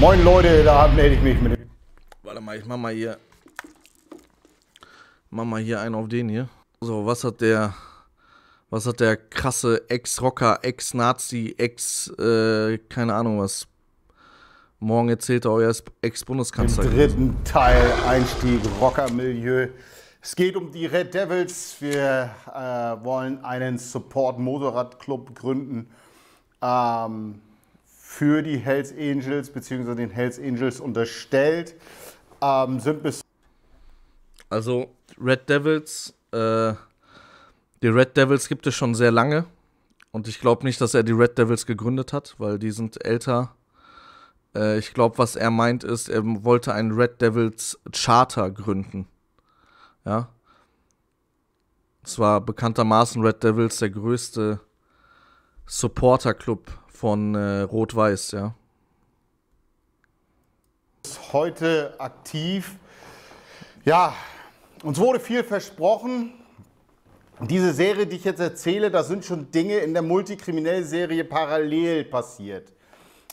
Moin Leute, da melde ich mich mit dem. Warte mal, ich mach mal hier. Mach mal hier einen auf den hier. So, was hat der. Was hat der krasse Ex-Rocker, Ex-Nazi, Ex-, äh, keine Ahnung was. Morgen erzählt er euer Ex-Bundeskanzler. Im dritten Teil Einstieg Rocker-Milieu. Es geht um die Red Devils. Wir äh, wollen einen Support-Motorrad-Club gründen. Ähm, für die Hells Angels bzw. den Hells Angels unterstellt. Ähm, sind bis. Also Red Devils, äh, die Red Devils gibt es schon sehr lange. Und ich glaube nicht, dass er die Red Devils gegründet hat, weil die sind älter. Äh, ich glaube, was er meint ist, er wollte einen Red Devils Charter gründen. Ja. Zwar bekanntermaßen Red Devils der größte Supporter-Club von äh, Rot-Weiß, ja. Heute aktiv. Ja, uns wurde viel versprochen. Diese Serie, die ich jetzt erzähle, da sind schon Dinge in der Multikriminell-Serie parallel passiert.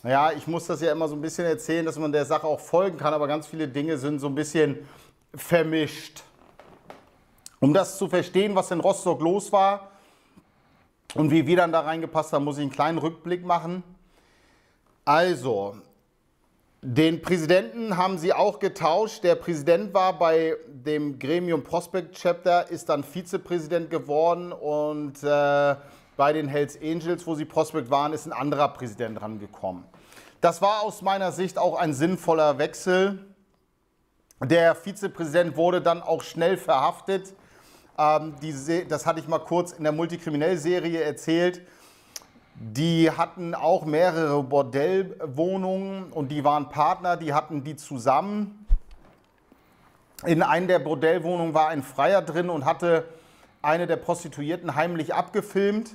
Ja, ich muss das ja immer so ein bisschen erzählen, dass man der Sache auch folgen kann, aber ganz viele Dinge sind so ein bisschen vermischt. Um das zu verstehen, was in Rostock los war, und wie wir dann da reingepasst haben, muss ich einen kleinen Rückblick machen. Also, den Präsidenten haben sie auch getauscht. Der Präsident war bei dem Gremium Prospect Chapter, ist dann Vizepräsident geworden und äh, bei den Hells Angels, wo sie Prospect waren, ist ein anderer Präsident rangekommen. Das war aus meiner Sicht auch ein sinnvoller Wechsel. Der Vizepräsident wurde dann auch schnell verhaftet ähm, die, das hatte ich mal kurz in der Multikriminell-Serie erzählt. Die hatten auch mehrere Bordellwohnungen und die waren Partner, die hatten die zusammen. In einer der Bordellwohnungen war ein Freier drin und hatte eine der Prostituierten heimlich abgefilmt.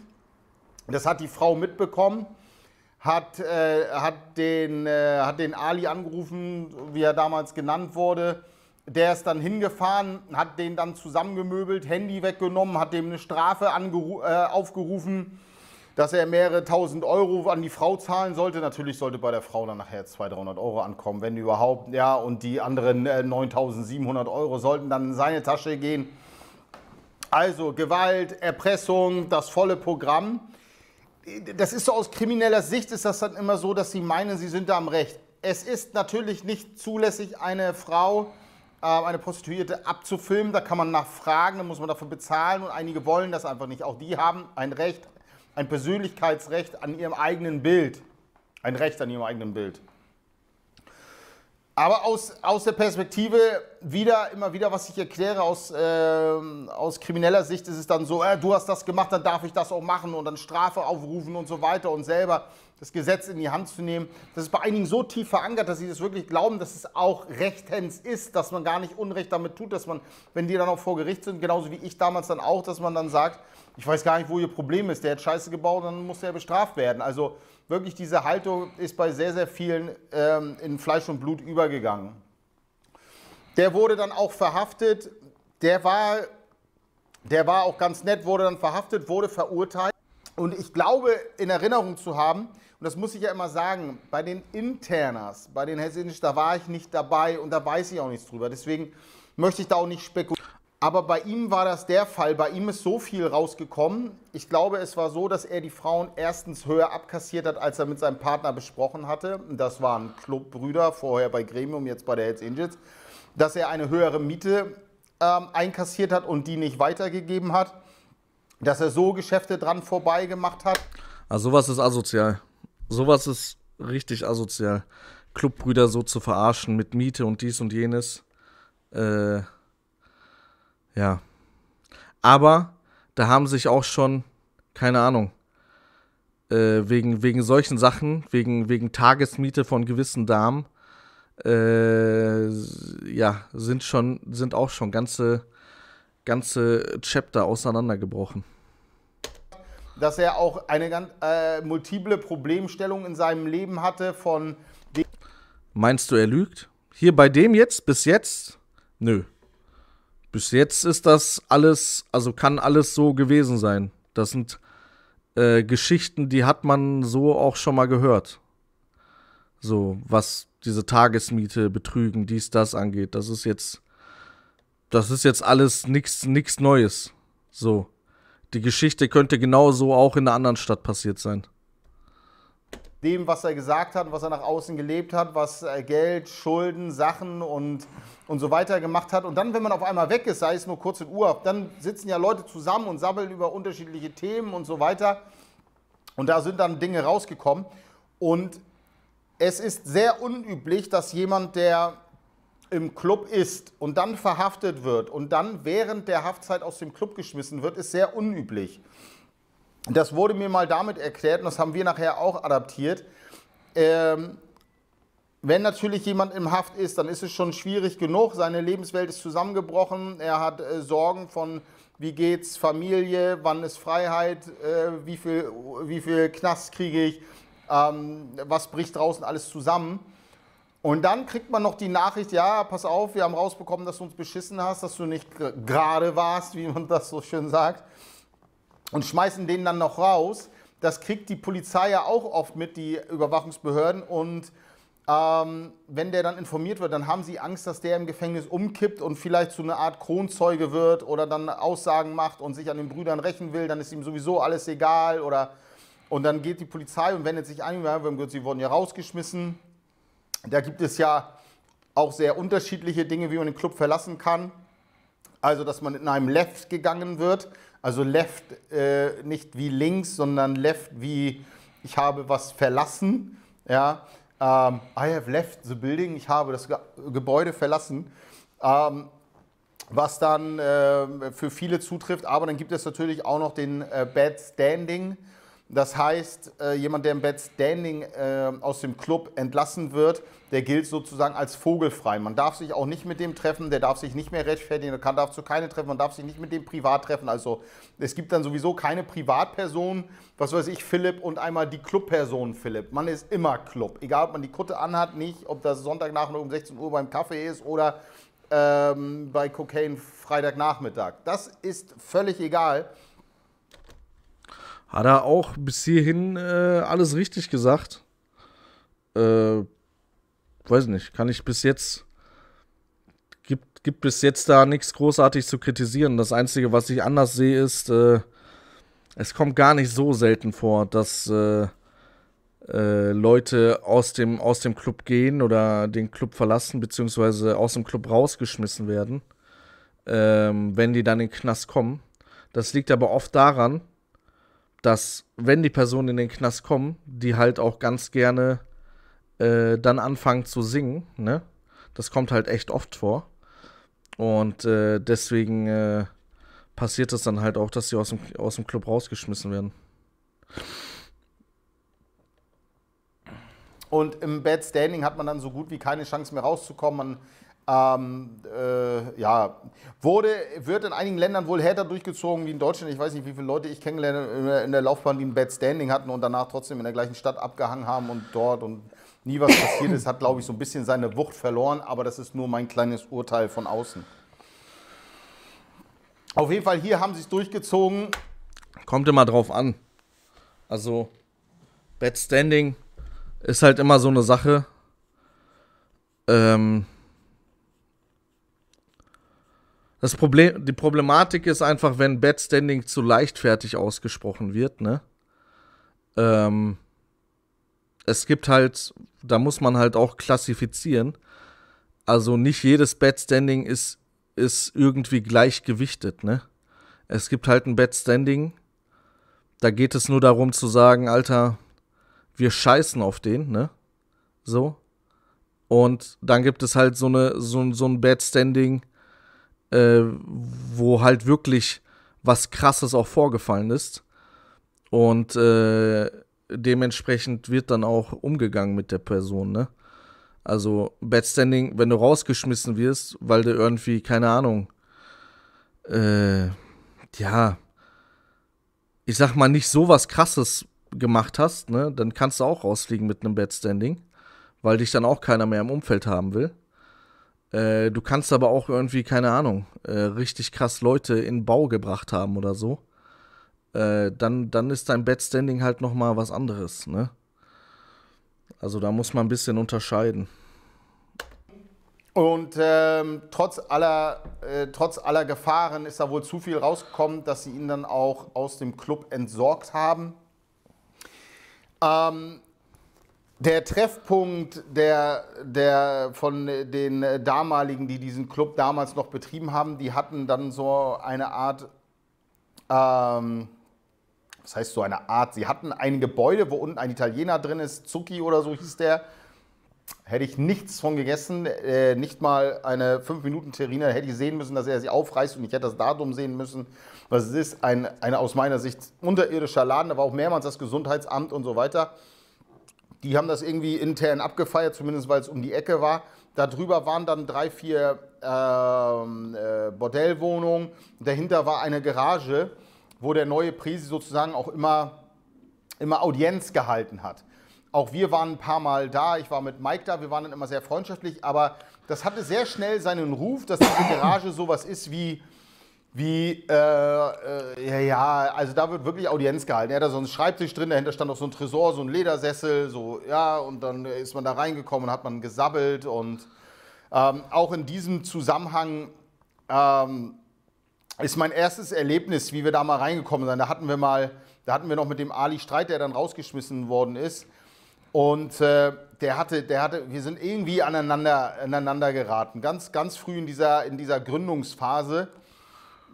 Das hat die Frau mitbekommen, hat, äh, hat, den, äh, hat den Ali angerufen, wie er damals genannt wurde, der ist dann hingefahren, hat den dann zusammengemöbelt, Handy weggenommen, hat dem eine Strafe äh, aufgerufen, dass er mehrere tausend Euro an die Frau zahlen sollte. Natürlich sollte bei der Frau dann nachher 200, 300 Euro ankommen, wenn überhaupt. Ja, und die anderen äh, 9700 Euro sollten dann in seine Tasche gehen. Also Gewalt, Erpressung, das volle Programm. Das ist so aus krimineller Sicht, ist das dann immer so, dass sie meinen, sie sind da am Recht. Es ist natürlich nicht zulässig, eine Frau ähm, eine Prostituierte abzufilmen. Da kann man nachfragen, da muss man dafür bezahlen und einige wollen das einfach nicht. Auch die haben ein Recht, ein Persönlichkeitsrecht an ihrem eigenen Bild. Ein Recht an ihrem eigenen Bild. Aber aus, aus der Perspektive wieder, immer wieder, was ich erkläre, aus, äh, aus krimineller Sicht ist es dann so, äh, du hast das gemacht, dann darf ich das auch machen und dann Strafe aufrufen und so weiter und selber das Gesetz in die Hand zu nehmen. Das ist bei einigen so tief verankert, dass sie das wirklich glauben, dass es auch rechtens ist, dass man gar nicht Unrecht damit tut, dass man, wenn die dann auch vor Gericht sind, genauso wie ich damals dann auch, dass man dann sagt, ich weiß gar nicht, wo ihr Problem ist, der hat Scheiße gebaut, dann muss der bestraft werden. Also wirklich diese Haltung ist bei sehr, sehr vielen ähm, in Fleisch und Blut übergegangen. Der wurde dann auch verhaftet, der war, der war auch ganz nett, wurde dann verhaftet, wurde verurteilt. Und ich glaube, in Erinnerung zu haben, und das muss ich ja immer sagen, bei den Internas, bei den Hessischen, da war ich nicht dabei und da weiß ich auch nichts drüber. Deswegen möchte ich da auch nicht spekulieren. Aber bei ihm war das der Fall. Bei ihm ist so viel rausgekommen. Ich glaube, es war so, dass er die Frauen erstens höher abkassiert hat, als er mit seinem Partner besprochen hatte. Das waren Clubbrüder, vorher bei Gremium, jetzt bei der Hells Angels. Dass er eine höhere Miete ähm, einkassiert hat und die nicht weitergegeben hat. Dass er so Geschäfte dran vorbei gemacht hat. Also sowas ist asozial. Sowas ist richtig asozial. Clubbrüder so zu verarschen mit Miete und dies und jenes. Äh, ja. Aber da haben sich auch schon, keine Ahnung, äh, wegen, wegen solchen Sachen, wegen, wegen Tagesmiete von gewissen Damen, äh, ja, sind schon, sind auch schon ganze, ganze Chapter auseinandergebrochen dass er auch eine ganz äh, multiple Problemstellung in seinem Leben hatte von. Meinst du, er lügt? Hier bei dem jetzt, bis jetzt? Nö. Bis jetzt ist das alles, also kann alles so gewesen sein. Das sind äh, Geschichten, die hat man so auch schon mal gehört. So, was diese Tagesmiete, Betrügen, dies, das angeht. Das ist jetzt, das ist jetzt alles nichts Neues. So. Die Geschichte könnte genauso auch in einer anderen Stadt passiert sein. Dem, was er gesagt hat, was er nach außen gelebt hat, was äh, Geld, Schulden, Sachen und, und so weiter gemacht hat. Und dann, wenn man auf einmal weg ist, sei es nur kurz in Urlaub, dann sitzen ja Leute zusammen und sabbeln über unterschiedliche Themen und so weiter. Und da sind dann Dinge rausgekommen. Und es ist sehr unüblich, dass jemand, der im Club ist und dann verhaftet wird und dann während der Haftzeit aus dem Club geschmissen wird, ist sehr unüblich. Das wurde mir mal damit erklärt und das haben wir nachher auch adaptiert. Ähm, wenn natürlich jemand im Haft ist, dann ist es schon schwierig genug. Seine Lebenswelt ist zusammengebrochen. Er hat äh, Sorgen von, wie geht's, Familie, wann ist Freiheit, äh, wie, viel, wie viel Knast kriege ich, ähm, was bricht draußen alles zusammen. Und dann kriegt man noch die Nachricht, ja, pass auf, wir haben rausbekommen, dass du uns beschissen hast, dass du nicht gerade warst, wie man das so schön sagt. Und schmeißen den dann noch raus. Das kriegt die Polizei ja auch oft mit, die Überwachungsbehörden. Und ähm, wenn der dann informiert wird, dann haben sie Angst, dass der im Gefängnis umkippt und vielleicht zu einer Art Kronzeuge wird oder dann Aussagen macht und sich an den Brüdern rächen will. Dann ist ihm sowieso alles egal. Oder und dann geht die Polizei und wendet sich an, sie wurden ja rausgeschmissen da gibt es ja auch sehr unterschiedliche Dinge, wie man den Club verlassen kann. Also, dass man in einem Left gegangen wird. Also Left äh, nicht wie links, sondern Left wie ich habe was verlassen. Ja, ähm, I have left the building. Ich habe das Gebäude verlassen. Ähm, was dann äh, für viele zutrifft. Aber dann gibt es natürlich auch noch den äh, Bad Standing. Das heißt, äh, jemand, der im Bad Standing äh, aus dem Club entlassen wird, der gilt sozusagen als vogelfrei. Man darf sich auch nicht mit dem treffen, der darf sich nicht mehr rechtfertigen, der darf zu keine treffen, man darf sich nicht mit dem privat treffen. Also es gibt dann sowieso keine Privatperson, was weiß ich, Philipp und einmal die Clubperson Philipp. Man ist immer Club, egal ob man die Kutte anhat, nicht, ob das Sonntagnachmittag um 16 Uhr beim Kaffee ist oder ähm, bei Cocaine Freitagnachmittag. Das ist völlig egal hat er auch bis hierhin äh, alles richtig gesagt. Äh, weiß nicht, kann ich bis jetzt. Gibt, gibt bis jetzt da nichts großartig zu kritisieren. Das Einzige, was ich anders sehe, ist, äh, es kommt gar nicht so selten vor, dass äh, äh, Leute aus dem, aus dem Club gehen oder den Club verlassen, beziehungsweise aus dem Club rausgeschmissen werden, ähm, wenn die dann in den Knast kommen. Das liegt aber oft daran, dass wenn die Personen in den Knast kommen, die halt auch ganz gerne äh, dann anfangen zu singen. Ne? Das kommt halt echt oft vor. Und äh, deswegen äh, passiert es dann halt auch, dass sie aus dem, aus dem Club rausgeschmissen werden. Und im Bad Standing hat man dann so gut wie keine Chance mehr rauszukommen. Man ähm, äh, ja, wurde, wird in einigen Ländern wohl härter durchgezogen wie in Deutschland. Ich weiß nicht, wie viele Leute ich kennengelernt in der Laufbahn, die ein Bad Standing hatten und danach trotzdem in der gleichen Stadt abgehangen haben und dort und nie was passiert ist. Hat, glaube ich, so ein bisschen seine Wucht verloren, aber das ist nur mein kleines Urteil von außen. Auf jeden Fall, hier haben sie es durchgezogen. Kommt immer drauf an. Also, Bad Standing ist halt immer so eine Sache. Ähm, Das Problem, die Problematik ist einfach, wenn Bad Standing zu leichtfertig ausgesprochen wird, ne? Ähm, es gibt halt, da muss man halt auch klassifizieren. Also nicht jedes Bad Standing ist, ist irgendwie gleichgewichtet, ne? Es gibt halt ein Bad Standing, da geht es nur darum zu sagen, Alter, wir scheißen auf den, ne? So. Und dann gibt es halt so, eine, so, so ein Bad Standing, äh, wo halt wirklich was Krasses auch vorgefallen ist. Und äh, dementsprechend wird dann auch umgegangen mit der Person, ne? Also Badstanding, wenn du rausgeschmissen wirst, weil du irgendwie, keine Ahnung, äh, ja, ich sag mal, nicht so was krasses gemacht hast, ne, dann kannst du auch rausfliegen mit einem Badstanding, weil dich dann auch keiner mehr im Umfeld haben will. Äh, du kannst aber auch irgendwie, keine Ahnung, äh, richtig krass Leute in Bau gebracht haben oder so. Äh, dann, dann ist dein Bedstanding halt nochmal was anderes, ne? Also da muss man ein bisschen unterscheiden. Und ähm, trotz, aller, äh, trotz aller Gefahren ist da wohl zu viel rausgekommen, dass sie ihn dann auch aus dem Club entsorgt haben. Ähm, der Treffpunkt der, der von den damaligen, die diesen Club damals noch betrieben haben, die hatten dann so eine Art, ähm, das heißt so eine Art, sie hatten ein Gebäude, wo unten ein Italiener drin ist, Zucchi oder so hieß der. Hätte ich nichts von gegessen, äh, nicht mal eine 5-Minuten-Terrine, hätte ich sehen müssen, dass er sie aufreißt und ich hätte das Datum sehen müssen, was also es ist. Ein, ein aus meiner Sicht unterirdischer Laden, da war auch mehrmals das Gesundheitsamt und so weiter. Die haben das irgendwie intern abgefeiert, zumindest weil es um die Ecke war. Darüber waren dann drei, vier äh, äh, Bordellwohnungen. Dahinter war eine Garage, wo der neue Presi sozusagen auch immer, immer Audienz gehalten hat. Auch wir waren ein paar Mal da. Ich war mit Mike da. Wir waren dann immer sehr freundschaftlich. Aber das hatte sehr schnell seinen Ruf, dass diese Garage sowas ist wie wie, äh, äh, ja, also da wird wirklich Audienz gehalten. Er hat da so einen Schreibtisch drin, dahinter stand auch so ein Tresor, so ein Ledersessel, so, ja, und dann ist man da reingekommen und hat man gesabbelt und ähm, auch in diesem Zusammenhang ähm, ist mein erstes Erlebnis, wie wir da mal reingekommen sind. Da hatten wir mal, da hatten wir noch mit dem Ali Streit, der dann rausgeschmissen worden ist. Und äh, der hatte, der hatte, wir sind irgendwie aneinander, aneinander geraten. Ganz, ganz früh in dieser, in dieser Gründungsphase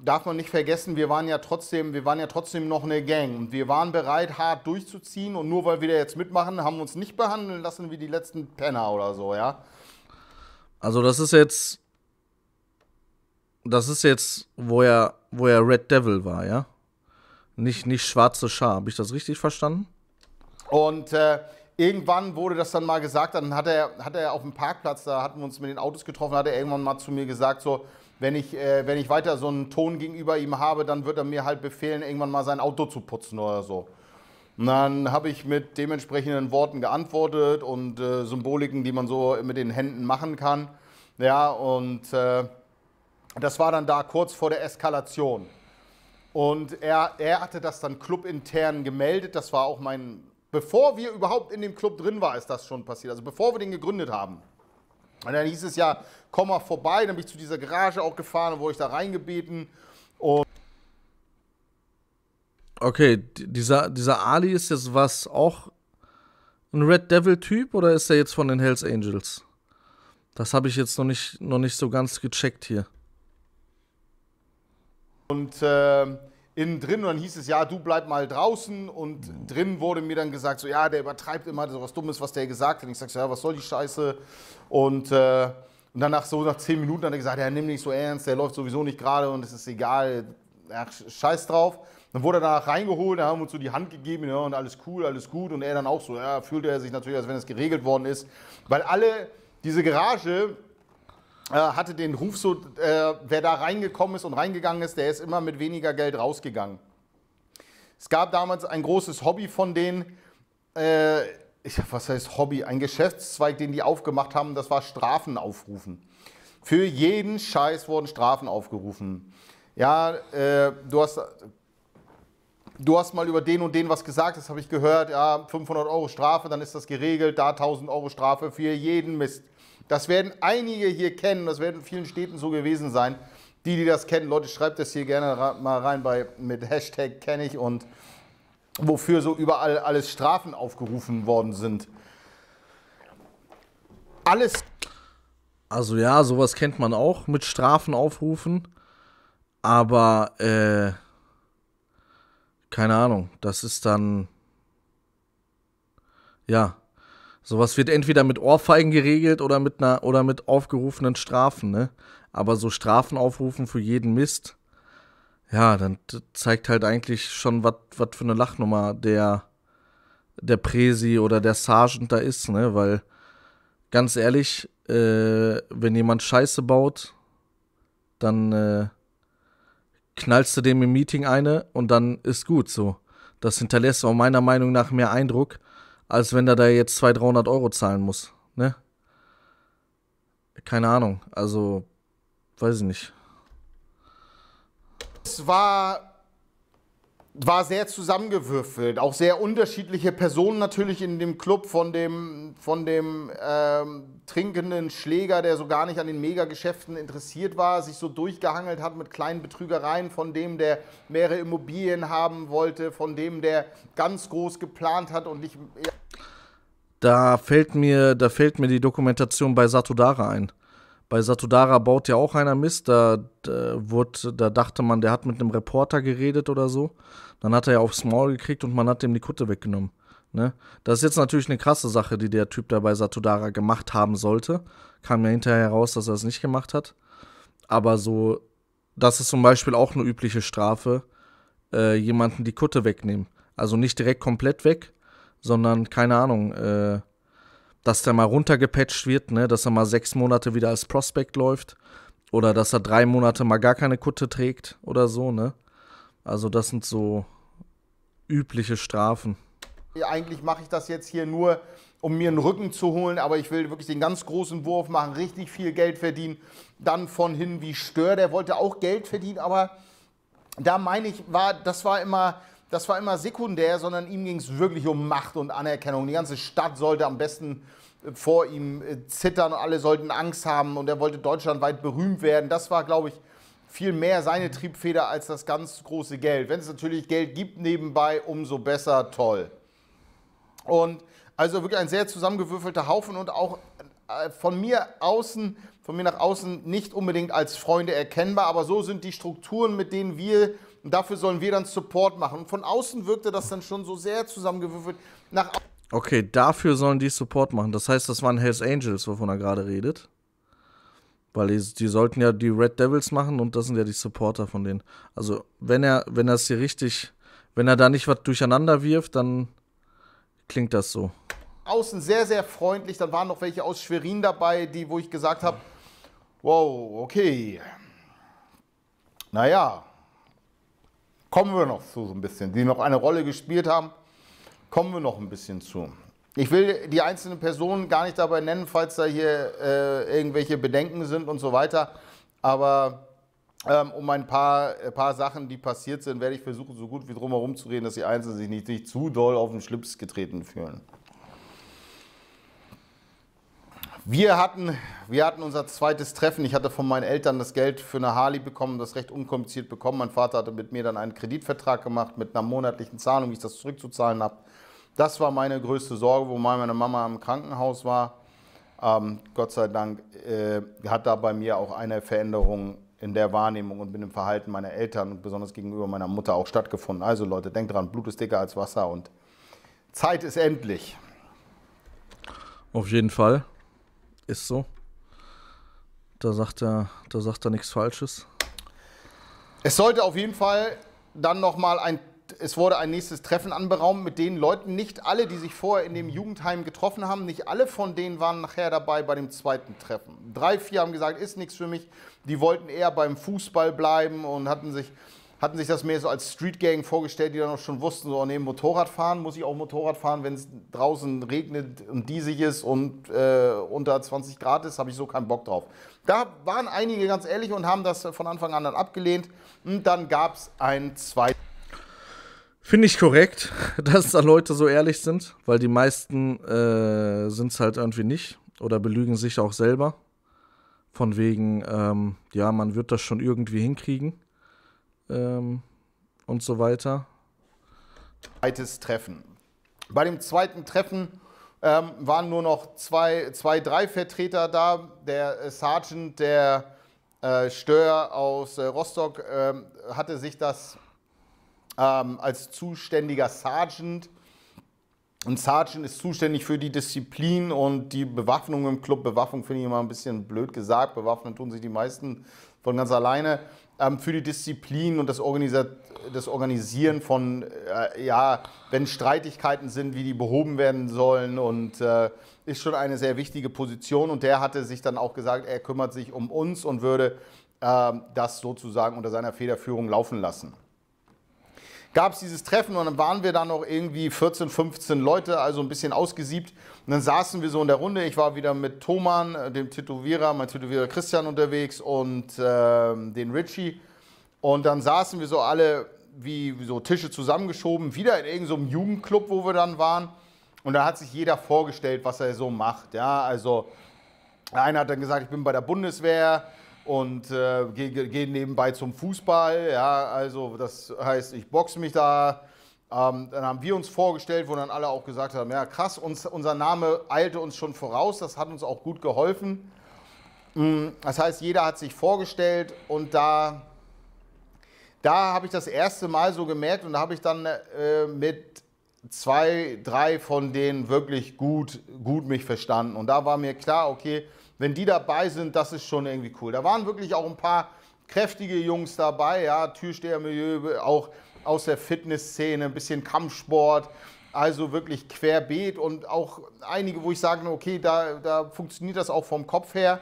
darf man nicht vergessen, wir waren ja trotzdem, wir waren ja trotzdem noch eine Gang und wir waren bereit, hart durchzuziehen und nur weil wir da jetzt mitmachen, haben wir uns nicht behandeln lassen wie die letzten Penner oder so, ja. Also das ist jetzt, das ist jetzt, wo er, wo er Red Devil war, ja. Nicht, nicht schwarze Schar, habe ich das richtig verstanden? Und äh, irgendwann wurde das dann mal gesagt, dann hat er, hat er auf dem Parkplatz, da hatten wir uns mit den Autos getroffen, hat er irgendwann mal zu mir gesagt so, wenn ich, äh, wenn ich weiter so einen Ton gegenüber ihm habe, dann wird er mir halt befehlen, irgendwann mal sein Auto zu putzen oder so. Und dann habe ich mit dementsprechenden Worten geantwortet und äh, Symboliken, die man so mit den Händen machen kann. Ja, und äh, das war dann da kurz vor der Eskalation. Und er, er hatte das dann clubintern gemeldet. Das war auch mein, bevor wir überhaupt in dem Club drin waren, ist das schon passiert. Also bevor wir den gegründet haben. Und dann hieß es ja, komm mal vorbei. Dann bin ich zu dieser Garage auch gefahren und wurde ich da reingebeten. Und okay, dieser, dieser Ali ist jetzt was auch ein Red Devil-Typ oder ist er jetzt von den Hells Angels? Das habe ich jetzt noch nicht, noch nicht so ganz gecheckt hier. Und äh, innen drin und dann hieß es, ja, du bleib mal draußen und mhm. drin wurde mir dann gesagt, so ja, der übertreibt immer so was Dummes, was der gesagt hat. Und ich sag so, ja, was soll die Scheiße? Und, äh, und danach so nach zehn Minuten hat er gesagt, ja, nimm nicht so ernst, der läuft sowieso nicht gerade und es ist egal, ja, scheiß drauf. Dann wurde er danach reingeholt, da haben wir uns so die Hand gegeben ja, und alles cool, alles gut. Und er dann auch so, ja, fühlte er sich natürlich, als wenn es geregelt worden ist. Weil alle diese Garage äh, hatte den Ruf so, äh, wer da reingekommen ist und reingegangen ist, der ist immer mit weniger Geld rausgegangen. Es gab damals ein großes Hobby von denen, äh, ich, was heißt Hobby, ein Geschäftszweig, den die aufgemacht haben, das war Strafen aufrufen. Für jeden Scheiß wurden Strafen aufgerufen. Ja, äh, du hast du hast mal über den und den was gesagt, das habe ich gehört, ja, 500 Euro Strafe, dann ist das geregelt, da 1000 Euro Strafe für jeden Mist. Das werden einige hier kennen, das werden in vielen Städten so gewesen sein. Die, die das kennen, Leute, schreibt das hier gerne mal rein bei, mit Hashtag kenne ich und wofür so überall alles Strafen aufgerufen worden sind. Alles. Also ja, sowas kennt man auch mit Strafen aufrufen, aber äh, keine Ahnung, das ist dann ja, Sowas wird entweder mit Ohrfeigen geregelt oder mit einer oder mit aufgerufenen Strafen, ne? Aber so Strafen aufrufen für jeden Mist, ja, dann zeigt halt eigentlich schon, was für eine Lachnummer der, der Presi oder der Sergeant da ist, ne? Weil, ganz ehrlich, äh, wenn jemand Scheiße baut, dann äh, knallst du dem im Meeting eine und dann ist gut so. Das hinterlässt auch meiner Meinung nach mehr Eindruck, als wenn er da jetzt 200, 300 Euro zahlen muss. Ne? Keine Ahnung. Also, weiß ich nicht. Es war war sehr zusammengewürfelt, auch sehr unterschiedliche Personen natürlich in dem Club, von dem, von dem ähm, trinkenden Schläger, der so gar nicht an den Megageschäften interessiert war, sich so durchgehangelt hat mit kleinen Betrügereien, von dem, der mehrere Immobilien haben wollte, von dem, der ganz groß geplant hat und nicht... Da fällt mir, da fällt mir die Dokumentation bei Satodara ein. Bei Satudara baut ja auch einer Mist. Da, da, wurde, da dachte man, der hat mit einem Reporter geredet oder so. Dann hat er ja aufs Maul gekriegt und man hat dem die Kutte weggenommen. Ne? Das ist jetzt natürlich eine krasse Sache, die der Typ da bei Satudara gemacht haben sollte. Kam ja hinterher heraus, dass er es nicht gemacht hat. Aber so, das ist zum Beispiel auch eine übliche Strafe, äh, jemanden die Kutte wegnehmen. Also nicht direkt komplett weg, sondern keine Ahnung. Äh, dass der mal runtergepatcht wird, ne? dass er mal sechs Monate wieder als Prospect läuft oder dass er drei Monate mal gar keine Kutte trägt oder so, ne? Also das sind so übliche Strafen. Eigentlich mache ich das jetzt hier nur, um mir einen Rücken zu holen, aber ich will wirklich den ganz großen Wurf machen, richtig viel Geld verdienen. Dann von hin wie Stör, der wollte auch Geld verdienen, aber da meine ich, war, das war immer, das war immer sekundär, sondern ihm ging es wirklich um Macht und Anerkennung. Die ganze Stadt sollte am besten vor ihm äh, zittern, und alle sollten Angst haben und er wollte deutschlandweit berühmt werden. Das war, glaube ich, viel mehr seine Triebfeder als das ganz große Geld. Wenn es natürlich Geld gibt nebenbei, umso besser, toll. Und also wirklich ein sehr zusammengewürfelter Haufen und auch äh, von mir außen, von mir nach außen nicht unbedingt als Freunde erkennbar, aber so sind die Strukturen, mit denen wir, dafür sollen wir dann Support machen. Und von außen wirkte das dann schon so sehr zusammengewürfelt. Nach außen Okay, dafür sollen die Support machen. Das heißt, das waren Hells Angels, wovon er gerade redet. Weil die, die, sollten ja die Red Devils machen und das sind ja die Supporter von denen. Also, wenn er, wenn er es hier richtig, wenn er da nicht was durcheinander wirft, dann klingt das so. Außen sehr, sehr freundlich. Dann waren noch welche aus Schwerin dabei, die, wo ich gesagt habe, wow, okay. Naja, kommen wir noch zu so ein bisschen, die noch eine Rolle gespielt haben. Kommen wir noch ein bisschen zu. Ich will die einzelnen Personen gar nicht dabei nennen, falls da hier äh, irgendwelche Bedenken sind und so weiter. Aber ähm, um ein paar, ein äh, paar Sachen, die passiert sind, werde ich versuchen, so gut wie drum herum zu reden, dass die Einzelnen sich nicht, nicht zu doll auf den Schlips getreten fühlen. Wir hatten, wir hatten unser zweites Treffen. Ich hatte von meinen Eltern das Geld für eine Harley bekommen, das recht unkompliziert bekommen. Mein Vater hatte mit mir dann einen Kreditvertrag gemacht mit einer monatlichen Zahlung, wie ich das zurückzuzahlen habe. Das war meine größte Sorge, wo meine Mama im Krankenhaus war. Ähm, Gott sei Dank äh, hat da bei mir auch eine Veränderung in der Wahrnehmung und mit dem Verhalten meiner Eltern und besonders gegenüber meiner Mutter auch stattgefunden. Also Leute, denkt dran, Blut ist dicker als Wasser und Zeit ist endlich. Auf jeden Fall. Ist so. Da sagt er, da sagt er nichts Falsches. Es sollte auf jeden Fall dann nochmal ein es wurde ein nächstes Treffen anberaumt mit den Leuten. Nicht alle, die sich vorher in dem Jugendheim getroffen haben, nicht alle von denen waren nachher dabei bei dem zweiten Treffen. Drei, vier haben gesagt, ist nichts für mich. Die wollten eher beim Fußball bleiben und hatten sich, hatten sich das mehr so als Street Gang vorgestellt, die dann auch schon wussten, so oh neben Motorrad fahren, muss ich auch Motorrad fahren, wenn es draußen regnet und diesig ist und äh, unter 20 Grad ist, habe ich so keinen Bock drauf. Da waren einige ganz ehrlich und haben das von Anfang an dann abgelehnt. Und dann gab es ein zweites. Finde ich korrekt, dass da Leute so ehrlich sind, weil die meisten äh, sind es halt irgendwie nicht oder belügen sich auch selber. Von wegen, ähm, ja, man wird das schon irgendwie hinkriegen ähm, und so weiter. Zweites Treffen. Bei dem zweiten Treffen ähm, waren nur noch zwei, zwei, drei Vertreter da. Der äh, Sergeant, der äh, Stör aus äh, Rostock, ähm, hatte sich das ähm, als zuständiger Sergeant. Und Sergeant ist zuständig für die Disziplin und die Bewaffnung im Club. Bewaffnung finde ich immer ein bisschen blöd gesagt. Bewaffnen tun sich die meisten von ganz alleine. Ähm, für die Disziplin und das, Organisa das Organisieren von, äh, ja, wenn Streitigkeiten sind, wie die behoben werden sollen. Und äh, ist schon eine sehr wichtige Position. Und der hatte sich dann auch gesagt, er kümmert sich um uns und würde äh, das sozusagen unter seiner Federführung laufen lassen gab es dieses Treffen und dann waren wir da noch irgendwie 14, 15 Leute, also ein bisschen ausgesiebt. Und dann saßen wir so in der Runde. Ich war wieder mit Thoman, äh, dem Tätowierer, mein Tätowierer Christian unterwegs und äh, den Richie. Und dann saßen wir so alle wie, so Tische zusammengeschoben, wieder in irgendeinem so Jugendclub, wo wir dann waren. Und da hat sich jeder vorgestellt, was er so macht. Ja, also einer hat dann gesagt, ich bin bei der Bundeswehr und äh, gehe geh nebenbei zum Fußball. Ja, also das heißt, ich boxe mich da. Ähm, dann haben wir uns vorgestellt, wo dann alle auch gesagt haben, ja krass, uns, unser Name eilte uns schon voraus, das hat uns auch gut geholfen. Mm, das heißt, jeder hat sich vorgestellt und da, da habe ich das erste Mal so gemerkt und da habe ich dann äh, mit zwei, drei von denen wirklich gut, gut mich verstanden. Und da war mir klar, okay, wenn die dabei sind, das ist schon irgendwie cool. Da waren wirklich auch ein paar kräftige Jungs dabei, ja, Türstehermilieu, auch aus der Fitnessszene, ein bisschen Kampfsport, also wirklich querbeet und auch einige, wo ich sage, okay, da, da funktioniert das auch vom Kopf her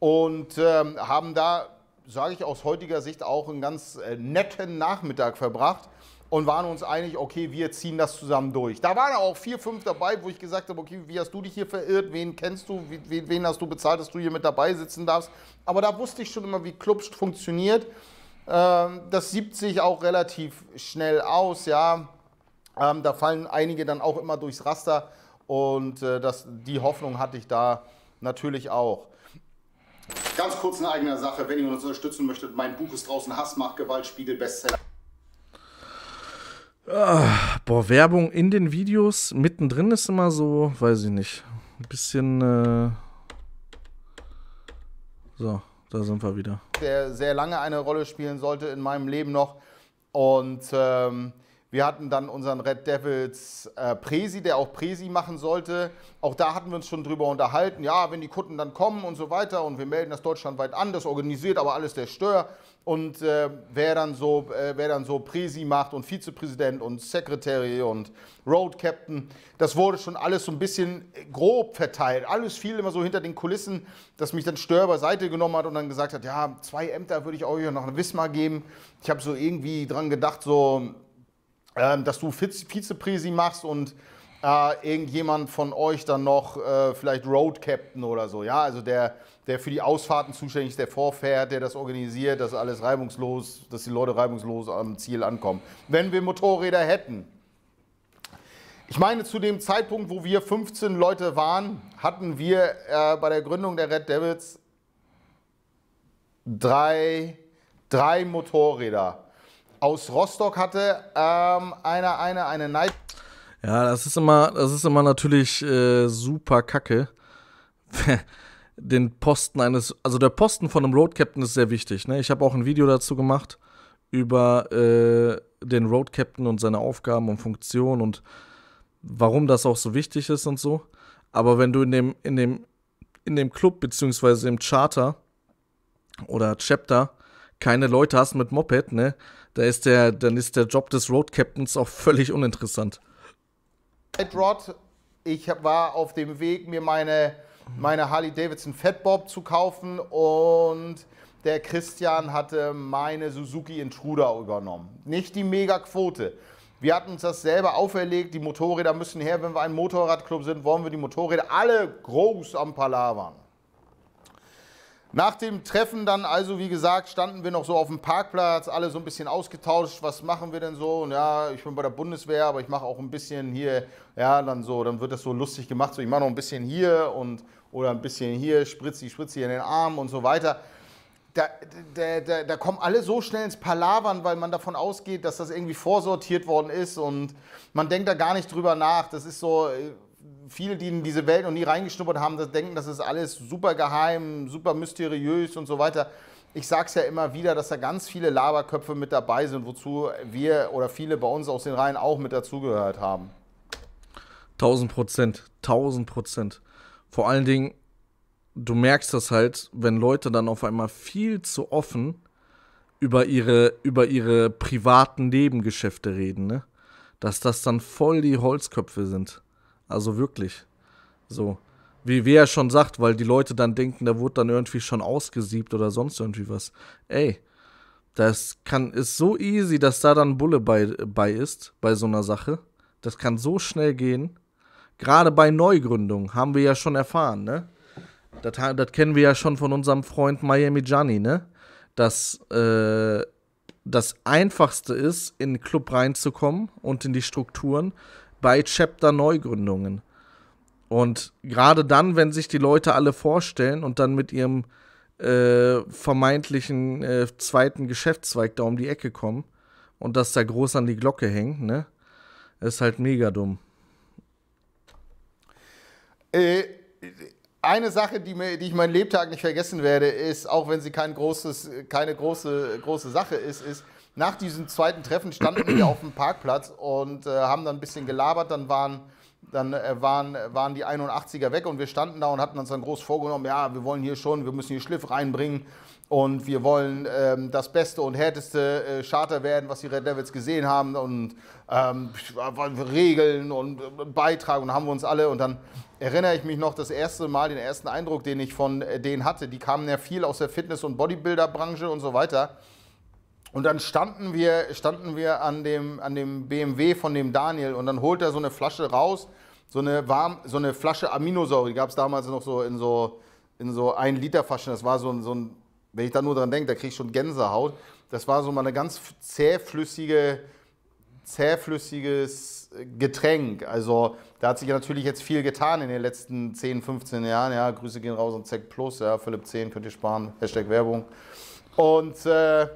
und ähm, haben da, sage ich aus heutiger Sicht, auch einen ganz äh, netten Nachmittag verbracht und waren uns einig, okay, wir ziehen das zusammen durch. Da waren auch vier, fünf dabei, wo ich gesagt habe, okay, wie hast du dich hier verirrt, wen kennst du, wen, wen hast du bezahlt, dass du hier mit dabei sitzen darfst. Aber da wusste ich schon immer, wie Clubs funktioniert. Ähm, das siebt sich auch relativ schnell aus, ja. Ähm, da fallen einige dann auch immer durchs Raster und äh, das, die Hoffnung hatte ich da natürlich auch. Ganz kurz eine eigene Sache, wenn ihr uns unterstützen möchtet, mein Buch ist draußen, Hass macht Gewalt, Spiegel, Bestseller. Ah, boah, Werbung in den Videos mittendrin ist immer so, weiß ich nicht, ein bisschen. Äh so, da sind wir wieder. Der sehr lange eine Rolle spielen sollte in meinem Leben noch. Und ähm, wir hatten dann unseren Red Devils äh, Presi, der auch Presi machen sollte. Auch da hatten wir uns schon drüber unterhalten. Ja, wenn die Kunden dann kommen und so weiter und wir melden das deutschlandweit an, das organisiert aber alles der Stör und äh, wer, dann so, äh, wer dann so Presi macht und Vizepräsident und Secretary und Road Captain, das wurde schon alles so ein bisschen äh, grob verteilt. Alles fiel immer so hinter den Kulissen, dass mich dann Stör beiseite genommen hat und dann gesagt hat, ja, zwei Ämter würde ich euch noch eine Wismar geben. Ich habe so irgendwie dran gedacht, so, äh, dass du Vizepräsi machst und äh, irgendjemand von euch dann noch äh, vielleicht Road Captain oder so. Ja, also der der für die Ausfahrten zuständig ist, der vorfährt, der das organisiert, dass alles reibungslos, dass die Leute reibungslos am Ziel ankommen. Wenn wir Motorräder hätten. Ich meine, zu dem Zeitpunkt, wo wir 15 Leute waren, hatten wir äh, bei der Gründung der Red Devils drei, drei Motorräder. Aus Rostock hatte ähm, einer eine, eine Night. Ja, das ist immer, das ist immer natürlich äh, super kacke. den Posten eines, also der Posten von einem Road Captain ist sehr wichtig. Ne? Ich habe auch ein Video dazu gemacht über äh, den Road Captain und seine Aufgaben und Funktionen und warum das auch so wichtig ist und so. Aber wenn du in dem, in dem, in dem Club bzw. im Charter oder Chapter keine Leute hast mit Moped, ne, da ist der, dann ist der Job des Road Captains auch völlig uninteressant. Ed Rod, ich war auf dem Weg, mir meine meine Harley Davidson Fat Bob zu kaufen und der Christian hatte meine Suzuki Intruder übernommen. Nicht die Mega-Quote. Wir hatten uns das selber auferlegt, die Motorräder müssen her, wenn wir ein Motorradclub sind, wollen wir die Motorräder alle groß am Palavern. Nach dem Treffen dann also, wie gesagt, standen wir noch so auf dem Parkplatz, alle so ein bisschen ausgetauscht, was machen wir denn so? Und ja, ich bin bei der Bundeswehr, aber ich mache auch ein bisschen hier, ja, dann so, dann wird das so lustig gemacht, so ich mache noch ein bisschen hier und oder ein bisschen hier, spritzi, spritzi in den Arm und so weiter. Da, da, da, da kommen alle so schnell ins Palavern, weil man davon ausgeht, dass das irgendwie vorsortiert worden ist und man denkt da gar nicht drüber nach. Das ist so, äh, viele, die in diese Welt noch nie reingeschnuppert haben, das denken, das ist alles super geheim, super mysteriös und so weiter. Ich sage es ja immer wieder, dass da ganz viele Laberköpfe mit dabei sind, wozu wir oder viele bei uns aus den Reihen auch mit dazugehört haben. Tausend Prozent, tausend Prozent. Vor allen Dingen, du merkst das halt, wenn Leute dann auf einmal viel zu offen über ihre, über ihre privaten Nebengeschäfte reden, ne? dass das dann voll die Holzköpfe sind. Also wirklich. So. Wie, wie er schon sagt, weil die Leute dann denken, da wurde dann irgendwie schon ausgesiebt oder sonst irgendwie was. Ey, das kann, ist so easy, dass da dann Bulle bei, bei ist, bei so einer Sache. Das kann so schnell gehen. Gerade bei Neugründungen haben wir ja schon erfahren, ne? Das, das kennen wir ja schon von unserem Freund Miami Gianni, ne? Dass äh, das Einfachste ist, in den Club reinzukommen und in die Strukturen, bei Chapter-Neugründungen. Und gerade dann, wenn sich die Leute alle vorstellen und dann mit ihrem äh, vermeintlichen äh, zweiten Geschäftszweig da um die Ecke kommen und das da groß an die Glocke hängt, ne? Ist halt mega dumm. Äh, eine Sache, die, mir, die ich meinen Lebtag nicht vergessen werde, ist, auch wenn sie kein großes, keine große, große Sache ist, ist, nach diesem zweiten Treffen standen wir auf dem Parkplatz und äh, haben dann ein bisschen gelabert. Dann waren, dann, äh, waren, waren die 81er weg und wir standen da und hatten uns dann groß vorgenommen, ja, wir wollen hier schon, wir müssen hier Schliff reinbringen und wir wollen ähm, das beste und härteste äh, Charter werden, was die Red Devils gesehen haben und ähm, Regeln und äh, Beitrag und haben wir uns alle und dann erinnere ich mich noch das erste Mal, den ersten Eindruck, den ich von äh, denen hatte, die kamen ja viel aus der Fitness- und Bodybuilder-Branche und so weiter und dann standen wir, standen wir an, dem, an dem BMW von dem Daniel und dann holt er so eine Flasche raus, so eine, warm, so eine Flasche Aminosäure, die gab es damals noch so in so, in so 1 Liter Flaschen. Das war so ein, so ein wenn ich da nur dran denke, da kriege ich schon Gänsehaut. Das war so mal eine ganz zähflüssige, zähflüssiges Getränk. Also da hat sich natürlich jetzt viel getan in den letzten 10, 15 Jahren. Ja, Grüße gehen raus an Zec Plus, ja, Philipp 10 könnt ihr sparen, Hashtag Werbung. Und äh,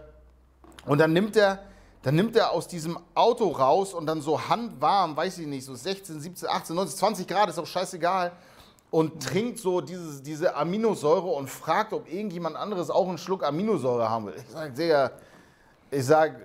und dann nimmt er, dann nimmt er aus diesem Auto raus und dann so handwarm, weiß ich nicht, so 16, 17, 18, 19, 20 Grad, ist auch scheißegal. Und trinkt so dieses, diese Aminosäure und fragt, ob irgendjemand anderes auch einen Schluck Aminosäure haben will. Ich sage, Digga, ich sage,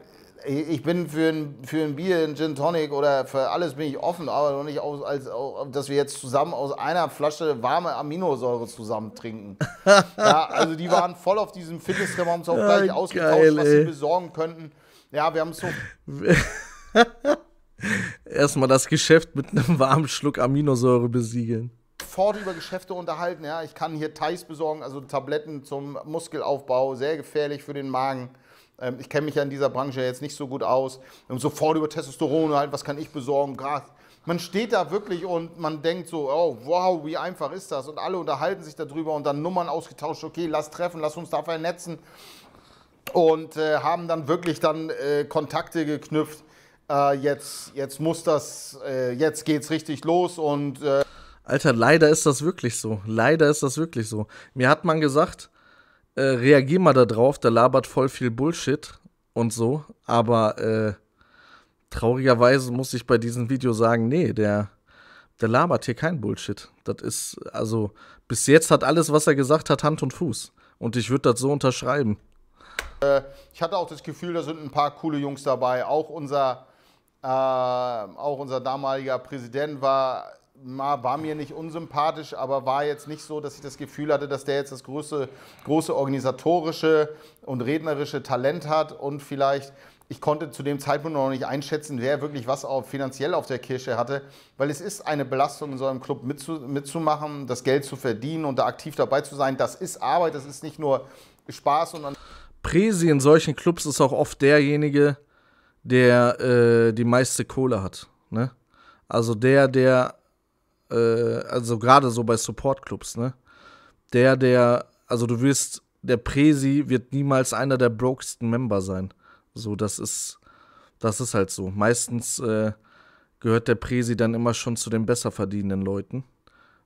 ich bin für ein, für ein Bier, ein Gin Tonic oder für alles bin ich offen, aber noch nicht, aus, als, dass wir jetzt zusammen aus einer Flasche warme Aminosäure zusammen trinken. ja, also die waren voll auf diesem Fitness-Trim, haben uns auch gleich ah, ausgetauscht, geil, was sie besorgen könnten. Ja, wir haben es so... Erstmal das Geschäft mit einem warmen Schluck Aminosäure besiegeln sofort über Geschäfte unterhalten. Ja, ich kann hier Thais besorgen, also Tabletten zum Muskelaufbau, sehr gefährlich für den Magen. Ähm, ich kenne mich ja in dieser Branche jetzt nicht so gut aus, sofort über Testosteron halt, was kann ich besorgen, Gras. Man steht da wirklich und man denkt so, oh wow, wie einfach ist das? Und alle unterhalten sich darüber und dann Nummern ausgetauscht, okay, lass treffen, lass uns da vernetzen. Und äh, haben dann wirklich dann äh, Kontakte geknüpft. Äh, jetzt, jetzt muss das, äh, jetzt geht's richtig los und. Äh Alter, leider ist das wirklich so. Leider ist das wirklich so. Mir hat man gesagt, äh, reagier mal da drauf, der labert voll viel Bullshit und so, aber äh, traurigerweise muss ich bei diesem Video sagen, nee, der, der labert hier kein Bullshit. Das ist, also, bis jetzt hat alles, was er gesagt hat, Hand und Fuß. Und ich würde das so unterschreiben. Äh, ich hatte auch das Gefühl, da sind ein paar coole Jungs dabei. Auch unser, äh, auch unser damaliger Präsident war war mir nicht unsympathisch, aber war jetzt nicht so, dass ich das Gefühl hatte, dass der jetzt das große, große organisatorische und rednerische Talent hat und vielleicht ich konnte zu dem Zeitpunkt noch nicht einschätzen, wer wirklich was auch finanziell auf der Kirsche hatte, weil es ist eine Belastung, in so einem Club mitzu, mitzumachen, das Geld zu verdienen und da aktiv dabei zu sein. Das ist Arbeit, das ist nicht nur Spaß, Presi in solchen Clubs ist auch oft derjenige, der äh, die meiste Kohle hat. Ne? Also der, der äh, also gerade so bei Support-Clubs, ne? Der, der, also du wirst, der Presi wird niemals einer der brokesten Member sein. So, das ist, das ist halt so. Meistens äh, gehört der Presi dann immer schon zu den besser verdienenden Leuten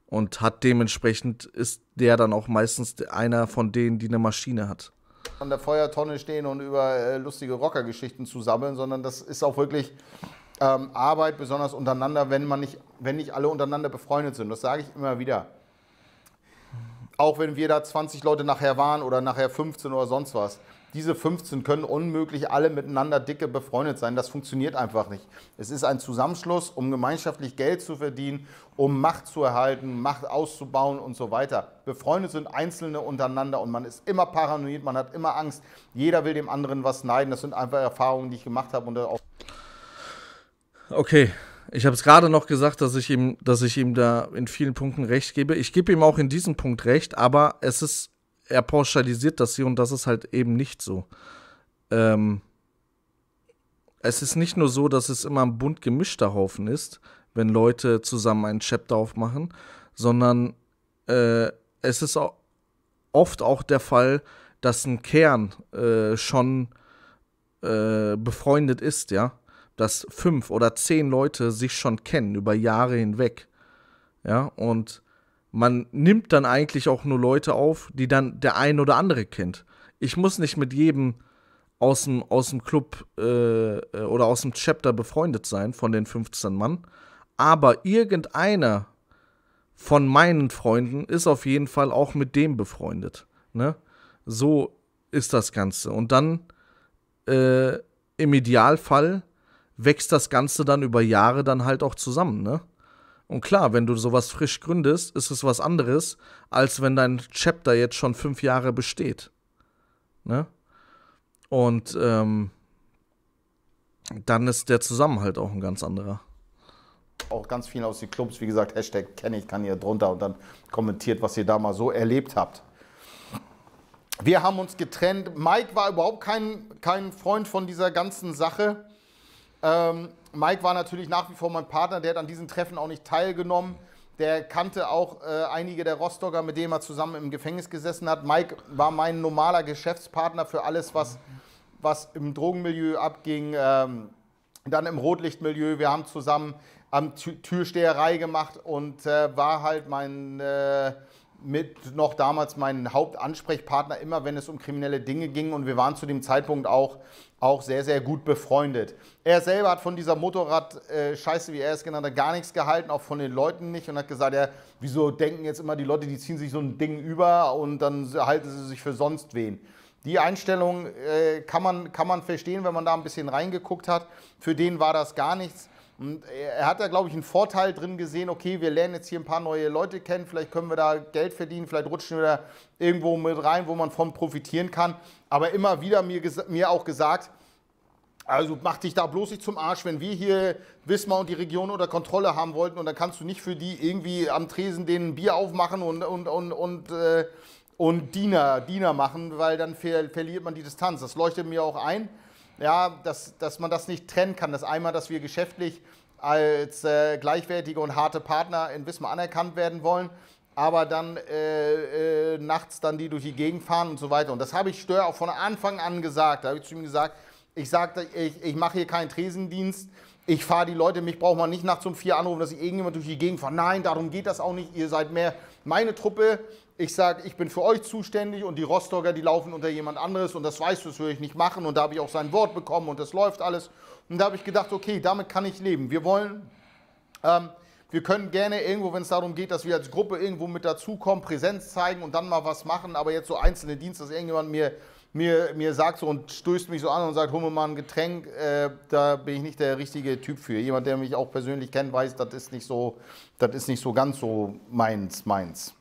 und hat dementsprechend ist der dann auch meistens einer von denen, die eine Maschine hat. An der Feuertonne stehen und über äh, lustige Rockergeschichten zu sammeln, sondern das ist auch wirklich ähm, Arbeit, besonders untereinander, wenn, man nicht, wenn nicht alle untereinander befreundet sind. Das sage ich immer wieder. Auch wenn wir da 20 Leute nachher waren oder nachher 15 oder sonst was. Diese 15 können unmöglich alle miteinander dicke befreundet sein. Das funktioniert einfach nicht. Es ist ein Zusammenschluss, um gemeinschaftlich Geld zu verdienen, um Macht zu erhalten, Macht auszubauen und so weiter. Befreundet sind Einzelne untereinander und man ist immer paranoid, man hat immer Angst. Jeder will dem anderen was neiden. Das sind einfach Erfahrungen, die ich gemacht habe und auch. Okay, ich habe es gerade noch gesagt, dass ich ihm, dass ich ihm da in vielen Punkten recht gebe. Ich gebe ihm auch in diesem Punkt recht, aber es ist, er pauschalisiert das hier und das ist halt eben nicht so. Ähm, es ist nicht nur so, dass es immer ein bunt gemischter Haufen ist, wenn Leute zusammen einen Chapter aufmachen, sondern äh, es ist auch oft auch der Fall, dass ein Kern äh, schon äh, befreundet ist, ja dass fünf oder zehn Leute sich schon kennen über Jahre hinweg. Ja, und man nimmt dann eigentlich auch nur Leute auf, die dann der ein oder andere kennt. Ich muss nicht mit jedem aus dem, aus dem Club äh, äh oder aus dem Chapter befreundet sein von den 15 Mann, aber irgendeiner von meinen Freunden ist auf jeden Fall auch mit dem befreundet. Ne? So ist das Ganze. Und dann äh, im Idealfall wächst das Ganze dann über Jahre dann halt auch zusammen, ne? Und klar, wenn du sowas frisch gründest, ist es was anderes, als wenn dein Chapter jetzt schon fünf Jahre besteht. Ne? Und ähm, dann ist der Zusammenhalt auch ein ganz anderer. Auch ganz viel aus den Clubs, wie gesagt, Hashtag kenne ich, kann hier drunter und dann kommentiert, was ihr da mal so erlebt habt. Wir haben uns getrennt. Mike war überhaupt kein, kein Freund von dieser ganzen Sache. Ähm, Mike war natürlich nach wie vor mein Partner, der hat an diesen Treffen auch nicht teilgenommen. Der kannte auch äh, einige der Rostocker, mit denen er zusammen im Gefängnis gesessen hat. Mike war mein normaler Geschäftspartner für alles, was, was im Drogenmilieu abging. Ähm, dann im Rotlichtmilieu. Wir haben zusammen am Türsteherei gemacht und äh, war halt mein äh, mit noch damals mein Hauptansprechpartner immer, wenn es um kriminelle Dinge ging. Und wir waren zu dem Zeitpunkt auch auch sehr, sehr gut befreundet. Er selber hat von dieser Motorrad-Scheiße, äh, wie er es genannt hat, gar nichts gehalten, auch von den Leuten nicht und hat gesagt, ja, wieso denken jetzt immer die Leute, die ziehen sich so ein Ding über und dann halten sie sich für sonst wen. Die Einstellung äh, kann, man, kann man verstehen, wenn man da ein bisschen reingeguckt hat. Für den war das gar nichts. Und er hat da, glaube ich, einen Vorteil drin gesehen, okay, wir lernen jetzt hier ein paar neue Leute kennen, vielleicht können wir da Geld verdienen, vielleicht rutschen wir da irgendwo mit rein, wo man von profitieren kann. Aber immer wieder mir, mir auch gesagt, also mach dich da bloß nicht zum Arsch, wenn wir hier Wismar und die Region unter Kontrolle haben wollten und dann kannst du nicht für die irgendwie am Tresen den Bier aufmachen und, und, und, und, äh, und Diener, Diener machen, weil dann ver verliert man die Distanz. Das leuchtet mir auch ein ja, dass, dass man das nicht trennen kann. Das einmal, dass wir geschäftlich als äh, gleichwertige und harte Partner in Wismar anerkannt werden wollen, aber dann äh, äh, nachts dann die durch die Gegend fahren und so weiter. Und das habe ich Stör auch von Anfang an gesagt. Da habe ich zu ihm gesagt, ich sagte, ich, ich mache hier keinen Tresendienst, ich fahre die Leute, mich braucht man nicht nachts um vier anrufen, dass ich irgendjemand durch die Gegend fahre. Nein, darum geht das auch nicht, ihr seid mehr meine Truppe, ich sage, ich bin für euch zuständig und die Rostocker, die laufen unter jemand anderes und das weißt du, das würde ich nicht machen und da habe ich auch sein Wort bekommen und das läuft alles. Und da habe ich gedacht, okay, damit kann ich leben. Wir wollen, ähm, wir können gerne irgendwo, wenn es darum geht, dass wir als Gruppe irgendwo mit dazukommen, Präsenz zeigen und dann mal was machen, aber jetzt so einzelne Dienste, dass irgendjemand mir, mir, mir sagt so und stößt mich so an und sagt, hol mir mal ein Getränk, äh, da bin ich nicht der richtige Typ für. Jemand, der mich auch persönlich kennt, weiß, das ist nicht so, das ist nicht so ganz so meins, meins.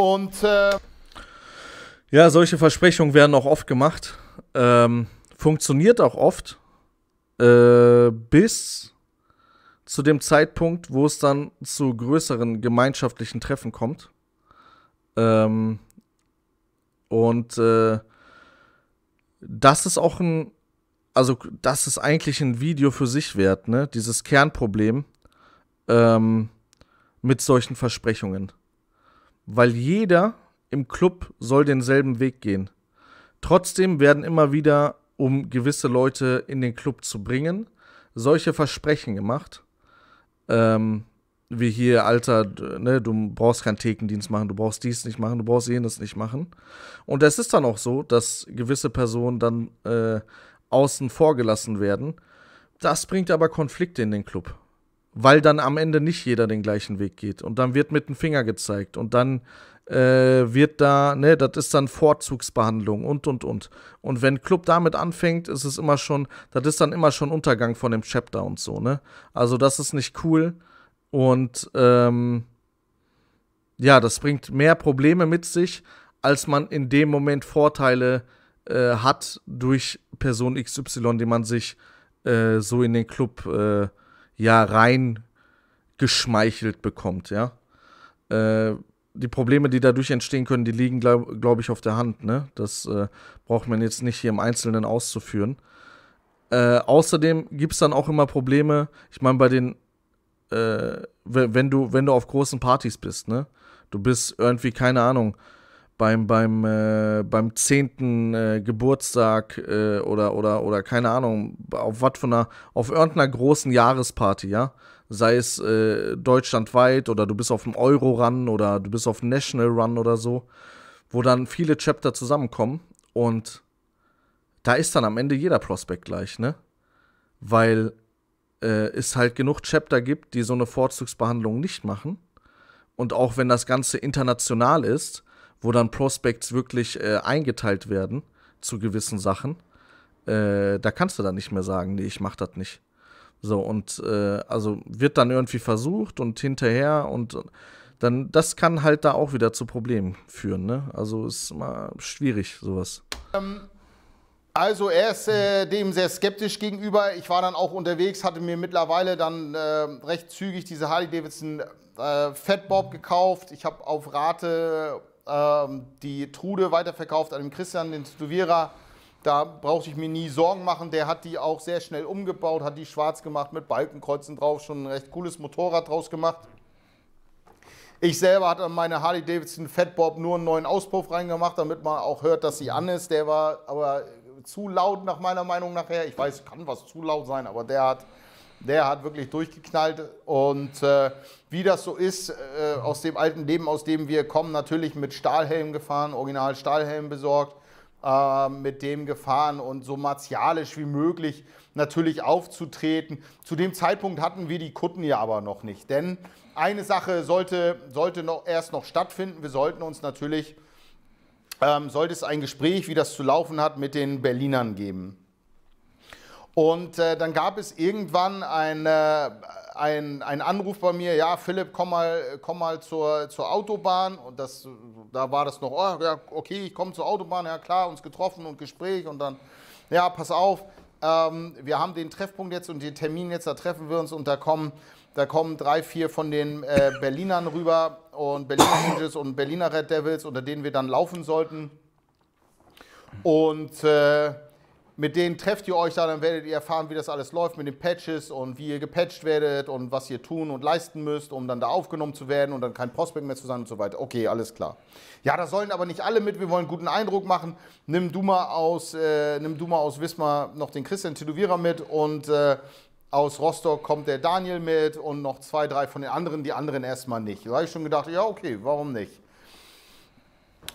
Und äh ja, solche Versprechungen werden auch oft gemacht. Ähm, funktioniert auch oft. Äh, bis zu dem Zeitpunkt, wo es dann zu größeren gemeinschaftlichen Treffen kommt. Ähm, und äh, das ist auch ein, also das ist eigentlich ein Video für sich wert, ne? Dieses Kernproblem ähm, mit solchen Versprechungen weil jeder im Club soll denselben Weg gehen. Trotzdem werden immer wieder, um gewisse Leute in den Club zu bringen, solche Versprechen gemacht. Ähm, wie hier, Alter, ne, du brauchst keinen Thekendienst machen, du brauchst dies nicht machen, du brauchst jenes nicht machen. Und es ist dann auch so, dass gewisse Personen dann äh, außen vor gelassen werden. Das bringt aber Konflikte in den Club weil dann am Ende nicht jeder den gleichen Weg geht. Und dann wird mit dem Finger gezeigt und dann äh, wird da, ne, das ist dann Vorzugsbehandlung und und und. Und wenn Club damit anfängt, ist es immer schon, das ist dann immer schon Untergang von dem Chapter und so, ne? Also das ist nicht cool und ähm, ja, das bringt mehr Probleme mit sich, als man in dem Moment Vorteile äh, hat durch Person XY, die man sich äh, so in den Club äh, ja rein geschmeichelt bekommt, ja. Äh, die Probleme, die dadurch entstehen können, die liegen, glaube glaub ich, auf der Hand. Ne? Das äh, braucht man jetzt nicht hier im Einzelnen auszuführen. Äh, außerdem gibt es dann auch immer Probleme, ich meine, bei den, äh, wenn, du, wenn du auf großen Partys bist, ne? Du bist irgendwie, keine Ahnung, beim, beim, äh, beim 10. Äh, Geburtstag äh, oder, oder, oder keine Ahnung, auf was von einer, auf irgendeiner großen Jahresparty, ja? Sei es äh, deutschlandweit oder du bist auf dem Euro-Run oder du bist auf dem National-Run oder so, wo dann viele Chapter zusammenkommen und da ist dann am Ende jeder Prospekt gleich, ne? Weil äh, es halt genug Chapter gibt, die so eine Vorzugsbehandlung nicht machen. Und auch wenn das Ganze international ist, wo dann Prospects wirklich äh, eingeteilt werden zu gewissen Sachen, äh, da kannst du dann nicht mehr sagen, nee, ich mach das nicht. So, und äh, also wird dann irgendwie versucht und hinterher und äh, dann, das kann halt da auch wieder zu Problemen führen, ne? Also ist mal schwierig, sowas. Ähm, also er ist äh, dem sehr skeptisch gegenüber. Ich war dann auch unterwegs, hatte mir mittlerweile dann äh, recht zügig diese Harley Davidson äh, Fatbob gekauft. Ich habe auf Rate ähm, die Trude weiterverkauft an den Christian, den Studierer. Da brauchte ich mir nie Sorgen machen. Der hat die auch sehr schnell umgebaut, hat die schwarz gemacht mit Balkenkreuzen drauf, schon ein recht cooles Motorrad draus gemacht. Ich selber hatte an meine Harley Davidson Fat Bob nur einen neuen Auspuff reingemacht, damit man auch hört, dass sie an ist. Der war aber zu laut nach meiner Meinung nachher. Ich weiß, kann was zu laut sein, aber der hat der hat wirklich durchgeknallt und äh, wie das so ist, äh, aus dem alten Leben, aus dem wir kommen, natürlich mit Stahlhelm gefahren, original Stahlhelm besorgt, äh, mit dem gefahren und so martialisch wie möglich natürlich aufzutreten. Zu dem Zeitpunkt hatten wir die Kutten ja aber noch nicht, denn eine Sache sollte, sollte noch, erst noch stattfinden. Wir sollten uns natürlich, ähm, sollte es ein Gespräch, wie das zu laufen hat, mit den Berlinern geben. Und äh, dann gab es irgendwann eine, ein, äh, einen Anruf bei mir, ja, Philipp, komm mal, komm mal zur, zur Autobahn. Und das, da war das noch, oh, ja, okay, ich komme zur Autobahn, ja klar, uns getroffen und Gespräch und dann, ja, pass auf, ähm, wir haben den Treffpunkt jetzt und den Termin jetzt, da treffen wir uns und da kommen, da kommen drei, vier von den äh, Berlinern rüber und Berliner Ninjas und Berliner Red Devils, unter denen wir dann laufen sollten. Und äh, mit denen trefft ihr euch da, dann werdet ihr erfahren, wie das alles läuft mit den Patches und wie ihr gepatcht werdet und was ihr tun und leisten müsst, um dann da aufgenommen zu werden und dann kein Prospect mehr zu sein und so weiter. Okay, alles klar. Ja, da sollen aber nicht alle mit, wir wollen einen guten Eindruck machen. Nimm du mal aus, äh, nimm du mal aus Wismar noch den Christian Tätowierer mit und äh, aus Rostock kommt der Daniel mit und noch zwei, drei von den anderen, die anderen erstmal nicht. Da habe ich schon gedacht, ja, okay, warum nicht?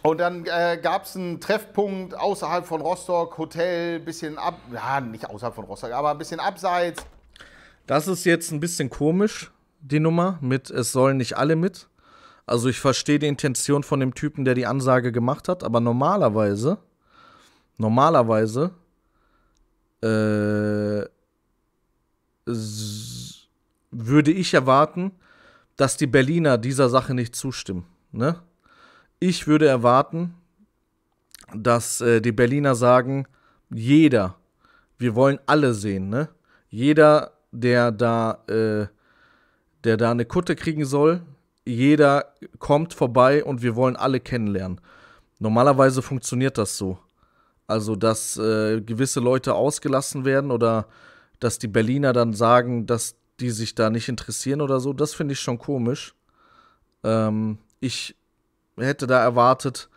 Und dann äh, gab es einen Treffpunkt außerhalb von Rostock, Hotel, bisschen ab, ja, nicht außerhalb von Rostock, aber ein bisschen abseits. Das ist jetzt ein bisschen komisch, die Nummer mit es sollen nicht alle mit. Also ich verstehe die Intention von dem Typen, der die Ansage gemacht hat, aber normalerweise, normalerweise, äh, würde ich erwarten, dass die Berliner dieser Sache nicht zustimmen, ne? ich würde erwarten, dass äh, die Berliner sagen, jeder, wir wollen alle sehen, ne? Jeder, der da, äh, der da eine Kutte kriegen soll, jeder kommt vorbei und wir wollen alle kennenlernen. Normalerweise funktioniert das so. Also, dass äh, gewisse Leute ausgelassen werden oder dass die Berliner dann sagen, dass die sich da nicht interessieren oder so, das finde ich schon komisch. Ähm, ich hätte da erwartet,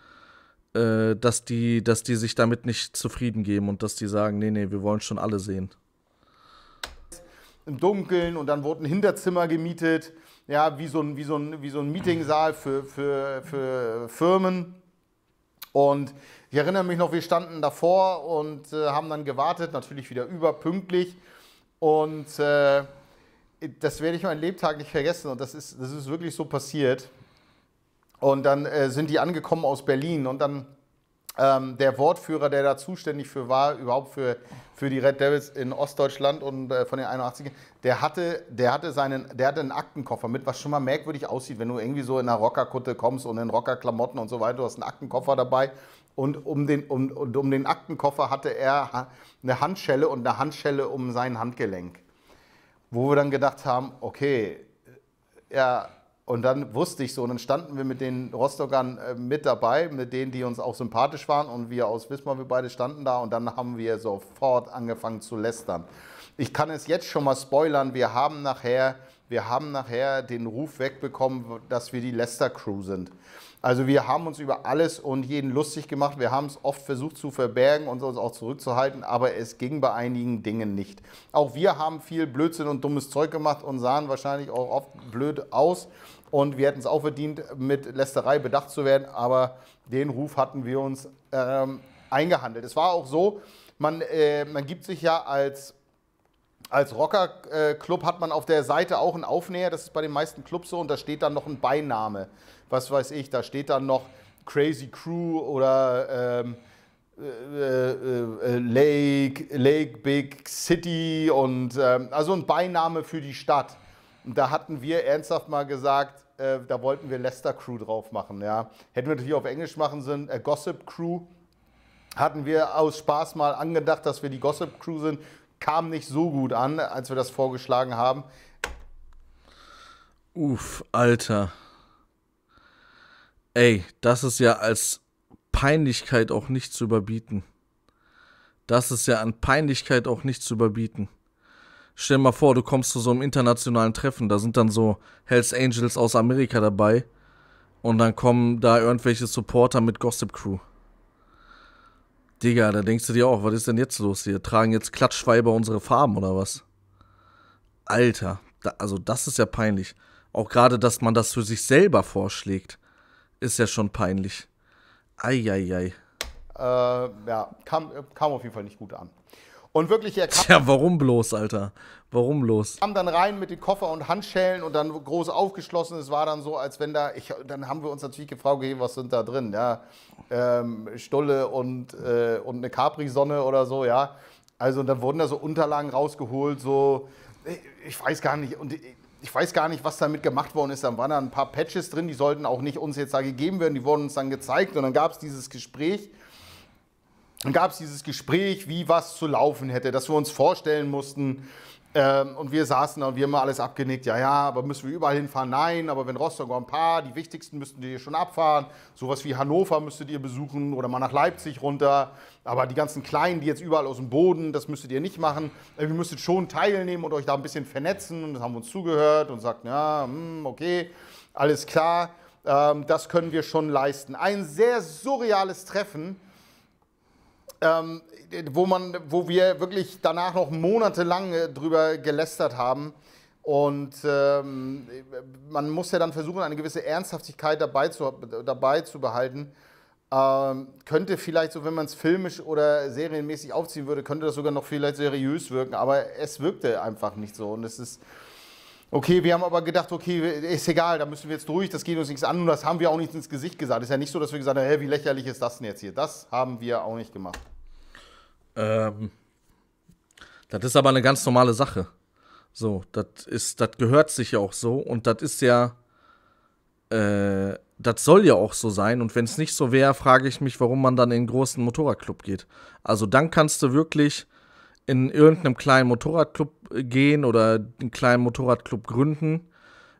äh, dass, die, dass die sich damit nicht zufrieden geben und dass die sagen, nee, nee, wir wollen schon alle sehen. Im Dunkeln und dann wurden Hinterzimmer gemietet, ja, wie so ein, wie so ein, wie so ein Meetingsaal für, für, für Firmen. Und ich erinnere mich noch, wir standen davor und äh, haben dann gewartet, natürlich wieder überpünktlich. Und äh, das werde ich meinen Lebtag nicht vergessen. Und das ist, das ist wirklich so passiert. Und dann äh, sind die angekommen aus Berlin und dann ähm, der Wortführer, der da zuständig für war, überhaupt für, für die Red Devils in Ostdeutschland und äh, von den 81ern, der hatte, der, hatte seinen, der hatte einen Aktenkoffer mit, was schon mal merkwürdig aussieht, wenn du irgendwie so in einer Rockerkutte kommst und in Rockerklamotten und so weiter, du hast einen Aktenkoffer dabei. Und um den, um, und um den Aktenkoffer hatte er eine Handschelle und eine Handschelle um sein Handgelenk. Wo wir dann gedacht haben, okay, ja, und dann wusste ich so, und dann standen wir mit den Rostockern äh, mit dabei, mit denen, die uns auch sympathisch waren. Und wir aus Wismar, wir beide standen da und dann haben wir sofort angefangen zu lästern. Ich kann es jetzt schon mal spoilern, wir haben nachher, wir haben nachher den Ruf wegbekommen, dass wir die Lester-Crew sind. Also wir haben uns über alles und jeden lustig gemacht. Wir haben es oft versucht zu verbergen und uns auch zurückzuhalten, aber es ging bei einigen Dingen nicht. Auch wir haben viel Blödsinn und dummes Zeug gemacht und sahen wahrscheinlich auch oft blöd aus und wir hätten es auch verdient, mit Lästerei bedacht zu werden, aber den Ruf hatten wir uns ähm, eingehandelt. Es war auch so, man, äh, man gibt sich ja als als Rockerclub äh, hat man auf der Seite auch einen Aufnäher, das ist bei den meisten Clubs so, und da steht dann noch ein Beiname. Was weiß ich, da steht dann noch Crazy Crew oder ähm, äh, äh, Lake, Lake Big City und ähm, also ein Beiname für die Stadt. Und da hatten wir ernsthaft mal gesagt, äh, da wollten wir Lester Crew drauf machen. Ja. Hätten wir natürlich auf Englisch machen sollen, äh, Gossip Crew. Hatten wir aus Spaß mal angedacht, dass wir die Gossip Crew sind. Kam nicht so gut an, als wir das vorgeschlagen haben. Uff, Alter. Ey, das ist ja als Peinlichkeit auch nicht zu überbieten. Das ist ja an Peinlichkeit auch nicht zu überbieten. Stell dir mal vor, du kommst zu so einem internationalen Treffen, da sind dann so Hells Angels aus Amerika dabei und dann kommen da irgendwelche Supporter mit Gossip Crew. Digga, da denkst du dir auch, was ist denn jetzt los hier? Tragen jetzt Klatschweiber unsere Farben oder was? Alter, da, also das ist ja peinlich. Auch gerade, dass man das für sich selber vorschlägt, ist ja schon peinlich. Eieiei. Äh, ja, kam, äh, kam auf jeden Fall nicht gut an. Und wirklich, er kam. Tja, warum bloß, Alter? Warum bloß? Kam dann rein mit den Koffer und Handschellen und dann groß aufgeschlossen. Es war dann so, als wenn da. Ich, dann haben wir uns natürlich gefragt, okay, was sind da drin? Ja, ähm, Stulle und, äh, und eine Capri-Sonne oder so, ja. Also, und dann wurden da so Unterlagen rausgeholt, so. Ich weiß gar nicht. Und ich weiß gar nicht, was damit gemacht worden ist. Dann waren da ein paar Patches drin, die sollten auch nicht uns jetzt da gegeben werden. Die wurden uns dann gezeigt und dann gab es dieses Gespräch dann gab es dieses Gespräch, wie was zu laufen hätte, dass wir uns vorstellen mussten. Ähm, und wir saßen da und wir haben alles abgenickt. Ja, ja, aber müssen wir überall hinfahren? Nein, aber wenn Rostock ein paar, die wichtigsten müssten die schon abfahren. Sowas wie Hannover müsstet ihr besuchen oder mal nach Leipzig runter. Aber die ganzen Kleinen, die jetzt überall aus dem Boden, das müsstet ihr nicht machen. Äh, ihr müsstet schon teilnehmen und euch da ein bisschen vernetzen. Und das haben wir uns zugehört und sagten, ja, hm, okay, alles klar. Ähm, das können wir schon leisten. Ein sehr surreales Treffen ähm, wo, man, wo wir wirklich danach noch monatelang äh, drüber gelästert haben. Und ähm, man muss ja dann versuchen, eine gewisse Ernsthaftigkeit dabei zu, dabei zu behalten. Ähm, könnte vielleicht so, wenn man es filmisch oder serienmäßig aufziehen würde, könnte das sogar noch vielleicht seriös wirken, aber es wirkte einfach nicht so. Und es ist, Okay, wir haben aber gedacht, okay, ist egal, da müssen wir jetzt durch, das geht uns nichts an und das haben wir auch nicht ins Gesicht gesagt. Ist ja nicht so, dass wir gesagt haben, hey, wie lächerlich ist das denn jetzt hier? Das haben wir auch nicht gemacht. Ähm, das ist aber eine ganz normale Sache. So, das ist, das gehört sich ja auch so und das ist ja, äh, das soll ja auch so sein. Und wenn es nicht so wäre, frage ich mich, warum man dann in einen großen Motorradclub geht. Also dann kannst du wirklich in irgendeinem kleinen Motorradclub gehen oder einen kleinen Motorradclub gründen,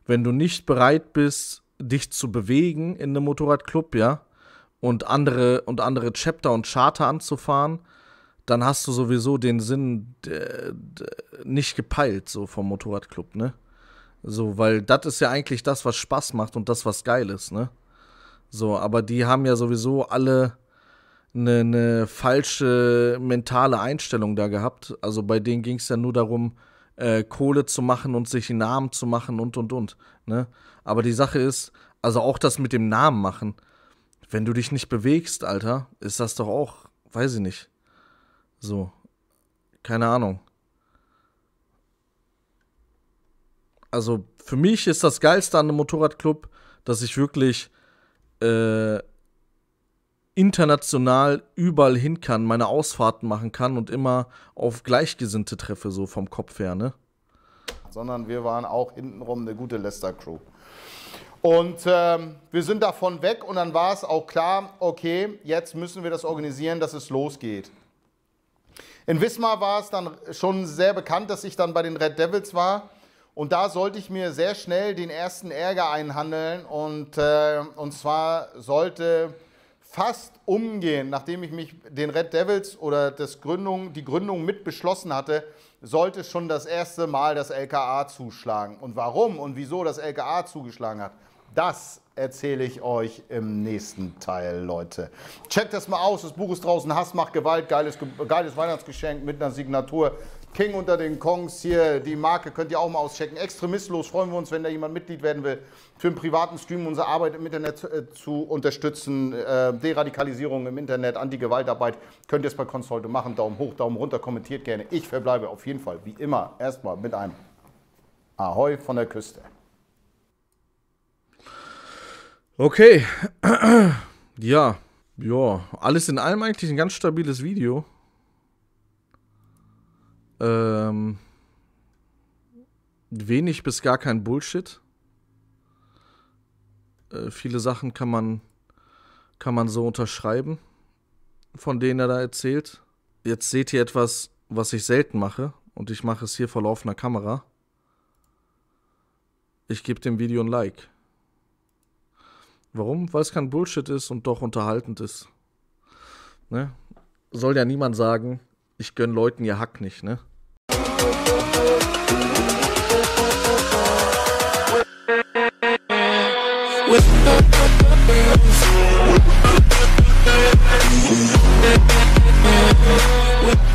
wenn du nicht bereit bist, dich zu bewegen in einem Motorradclub, ja, und andere und andere Chapter und Charter anzufahren, dann hast du sowieso den Sinn äh, nicht gepeilt so vom Motorradclub, ne? So, weil das ist ja eigentlich das, was Spaß macht und das, was geil ist, ne? So, aber die haben ja sowieso alle eine, eine falsche mentale Einstellung da gehabt. Also bei denen ging es ja nur darum, äh, Kohle zu machen und sich einen Namen zu machen und und und. Ne? Aber die Sache ist, also auch das mit dem Namen machen, wenn du dich nicht bewegst, Alter, ist das doch auch, weiß ich nicht. So, keine Ahnung. Also für mich ist das Geilste an einem Motorradclub, dass ich wirklich äh, international überall hin kann, meine Ausfahrten machen kann und immer auf Gleichgesinnte treffe, so vom Kopf her, ne? Sondern wir waren auch hintenrum eine gute Leicester-Crew. Und ähm, wir sind davon weg und dann war es auch klar, okay, jetzt müssen wir das organisieren, dass es losgeht. In Wismar war es dann schon sehr bekannt, dass ich dann bei den Red Devils war. Und da sollte ich mir sehr schnell den ersten Ärger einhandeln. Und, äh, und zwar sollte fast umgehen, nachdem ich mich den Red Devils oder das Gründung, die Gründung mit beschlossen hatte, sollte schon das erste Mal das LKA zuschlagen. Und warum und wieso das LKA zugeschlagen hat, das erzähle ich euch im nächsten Teil, Leute. Checkt das mal aus. Das Buch ist draußen. Hass macht Gewalt. Geiles, geiles Weihnachtsgeschenk mit einer Signatur. King unter den Kongs hier, die Marke könnt ihr auch mal auschecken. Extremistlos freuen wir uns, wenn da jemand Mitglied werden will, für einen privaten Stream unsere Arbeit im Internet äh, zu unterstützen. Äh, Deradikalisierung im Internet, Anti-Gewaltarbeit könnt ihr es bei Konst heute machen. Daumen hoch, Daumen runter, kommentiert gerne. Ich verbleibe auf jeden Fall, wie immer, erstmal mit einem Ahoi von der Küste. Okay. ja. Ja. Alles in allem eigentlich ein ganz stabiles Video. Ähm, wenig bis gar kein Bullshit. Äh, viele Sachen kann man, kann man so unterschreiben, von denen er da erzählt. Jetzt seht ihr etwas, was ich selten mache. Und ich mache es hier vor laufender Kamera. Ich gebe dem Video ein Like. Warum? Weil es kein Bullshit ist und doch unterhaltend ist. Ne? Soll ja niemand sagen, ich gönn Leuten ihr Hack nicht, ne? with